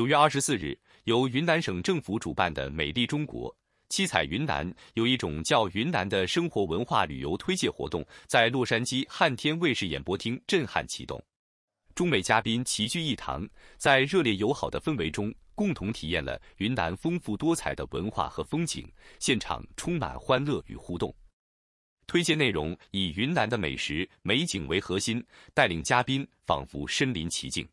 九月二十四日，由云南省政府主办的“美丽中国·七彩云南”有一种叫云南的生活文化旅游推介活动，在洛杉矶汉天卫视演播厅震撼启动。中美嘉宾齐聚一堂，在热烈友好的氛围中，共同体验了云南丰富多彩的文化和风景，现场充满欢乐与互动。推荐内容以云南的美食、美景为核心，带领嘉宾仿佛身临其境。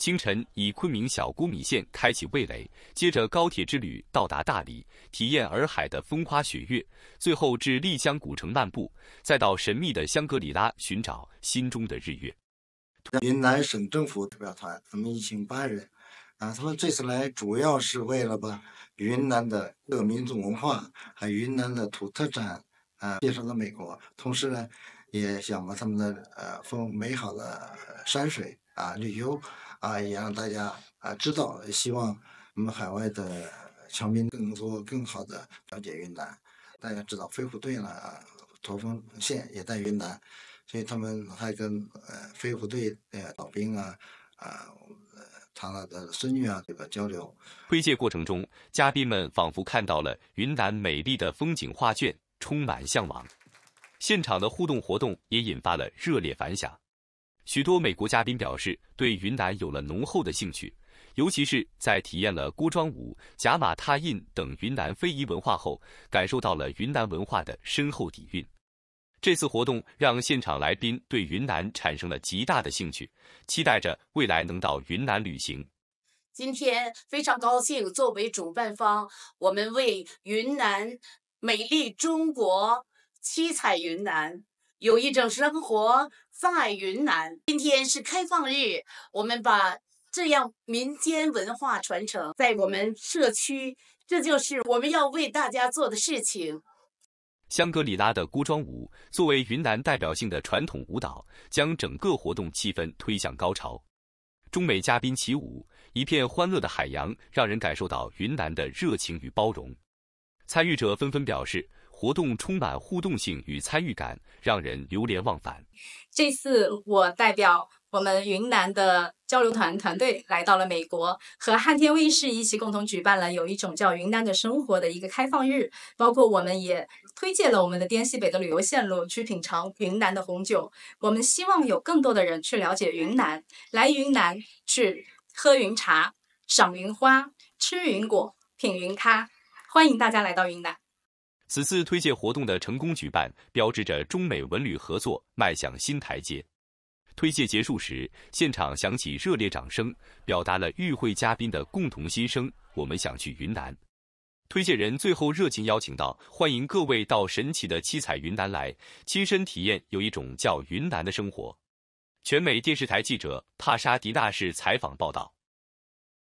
清晨以昆明小锅米线开启味蕾，接着高铁之旅到达大理，体验洱海的风花雪月，最后至丽江古城漫步，再到神秘的香格里拉寻找心中的日月。云南省政府代表团，咱们一行八人，啊，他们这次来主要是为了把云南的各民族文化啊，云南的土特产啊，介绍到美国，同时呢，也想把他们的呃风美好的山水啊，旅游。啊，也让大家啊知道，希望我们海外的侨民更多、更好的了解云南。大家知道飞虎队呢，驼峰线也在云南，所以他们还跟呃飞虎队的老兵啊啊，他的孙女啊这个交流。推介过程中，嘉宾们仿佛看到了云南美丽的风景画卷，充满向往。现场的互动活动也引发了热烈反响。许多美国嘉宾表示对云南有了浓厚的兴趣，尤其是在体验了锅庄舞、甲马踏印等云南非遗文化后，感受到了云南文化的深厚底蕴。这次活动让现场来宾对云南产生了极大的兴趣，期待着未来能到云南旅行。今天非常高兴作为主办方，我们为云南美丽中国七彩云南。有一种生活在云南。今天是开放日，我们把这样民间文化传承在我们社区，这就是我们要为大家做的事情。香格里拉的锅庄舞作为云南代表性的传统舞蹈，将整个活动气氛推向高潮。中美嘉宾起舞，一片欢乐的海洋，让人感受到云南的热情与包容。参与者纷纷表示。活动充满互动性与参与感，让人流连忘返。这次我代表我们云南的交流团团队来到了美国，和汉天卫视一起共同举办了有一种叫云南的生活的一个开放日，包括我们也推荐了我们的滇西北的旅游线路，去品尝云南的红酒。我们希望有更多的人去了解云南，来云南去喝云茶、赏云花、吃云果、品云咖。欢迎大家来到云南。此次推介活动的成功举办，标志着中美文旅合作迈向新台阶。推介结束时，现场响起热烈掌声，表达了与会嘉宾的共同心声：“我们想去云南。”推介人最后热情邀请道：“欢迎各位到神奇的七彩云南来，亲身体验有一种叫云南的生活。”全美电视台记者帕莎迪纳氏采访报道。